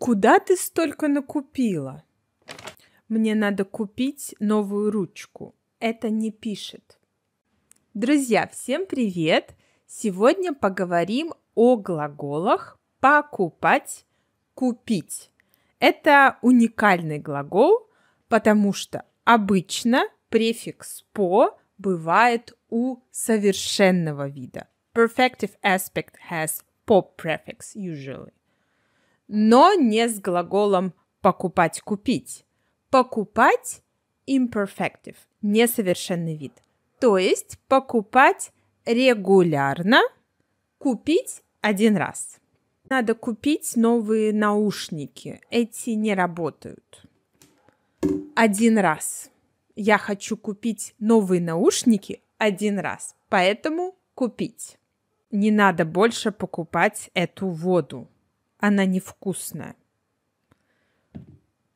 Куда ты столько накупила? Мне надо купить новую ручку. Это не пишет. Друзья, всем привет! Сегодня поговорим о глаголах покупать, купить. Это уникальный глагол, потому что обычно префикс по бывает у совершенного вида. Perfective aspect has по prefix usually но не с глаголом покупать, купить. Покупать imperfective, несовершенный вид. То есть покупать регулярно, купить один раз. Надо купить новые наушники. Эти не работают. Один раз. Я хочу купить новые наушники один раз. Поэтому купить. Не надо больше покупать эту воду она невкусная.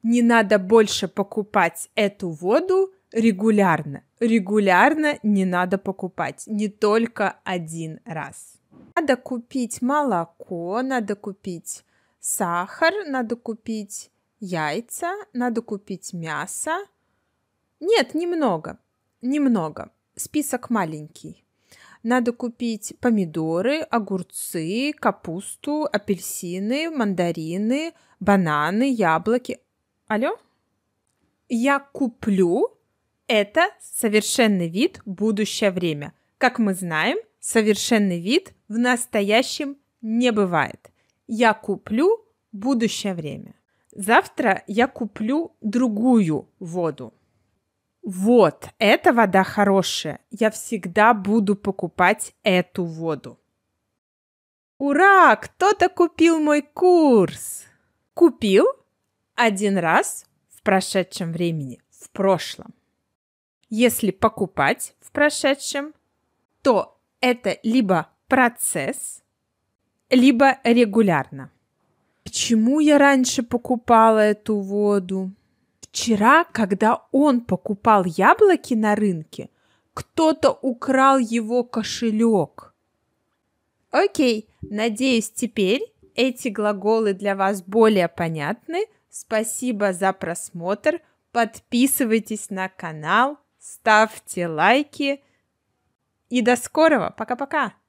Не надо больше покупать эту воду регулярно. Регулярно не надо покупать, не только один раз. Надо купить молоко, надо купить сахар, надо купить яйца, надо купить мясо. Нет, немного, немного. Список маленький надо купить помидоры, огурцы, капусту, апельсины, мандарины, бананы, яблоки. Алло? Я куплю – это совершенный вид будущее время. Как мы знаем, совершенный вид в настоящем не бывает. Я куплю – будущее время. Завтра я куплю другую воду. Вот, эта вода хорошая. Я всегда буду покупать эту воду. Ура! Кто-то купил мой курс! Купил один раз в прошедшем времени, в прошлом. Если покупать в прошедшем, то это либо процесс, либо регулярно. Почему я раньше покупала эту воду? Вчера, когда он покупал яблоки на рынке, кто-то украл его кошелек. Окей, надеюсь, теперь эти глаголы для вас более понятны. Спасибо за просмотр. Подписывайтесь на канал, ставьте лайки. И до скорого. Пока-пока.